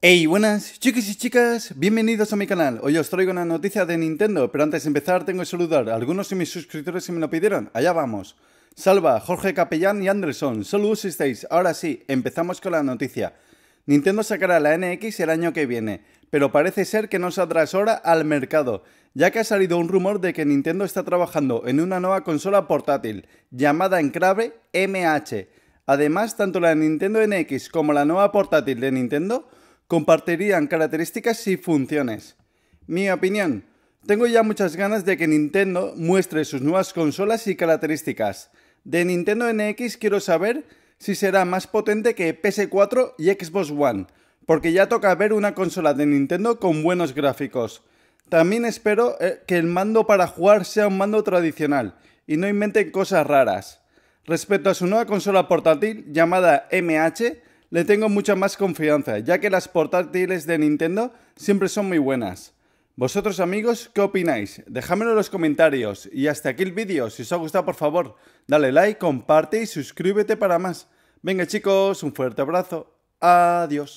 Hey, buenas chicos y chicas, bienvenidos a mi canal. Hoy os traigo una noticia de Nintendo, pero antes de empezar tengo que saludar a algunos de mis suscriptores que me lo pidieron. Allá vamos. Salva, Jorge Capellán y Anderson, saludos estáis. Ahora sí, empezamos con la noticia. Nintendo sacará la NX el año que viene, pero parece ser que no saldrá ahora al mercado, ya que ha salido un rumor de que Nintendo está trabajando en una nueva consola portátil, llamada en clave MH. Además, tanto la Nintendo NX como la nueva portátil de Nintendo compartirían características y funciones. Mi opinión, tengo ya muchas ganas de que Nintendo muestre sus nuevas consolas y características. De Nintendo NX quiero saber si será más potente que PS4 y Xbox One, porque ya toca ver una consola de Nintendo con buenos gráficos. También espero eh, que el mando para jugar sea un mando tradicional y no inventen cosas raras. Respecto a su nueva consola portátil llamada MH, le tengo mucha más confianza, ya que las portátiles de Nintendo siempre son muy buenas. Vosotros amigos, ¿qué opináis? Dejadmelo en los comentarios y hasta aquí el vídeo. Si os ha gustado, por favor, dale like, comparte y suscríbete para más. Venga chicos, un fuerte abrazo. Adiós.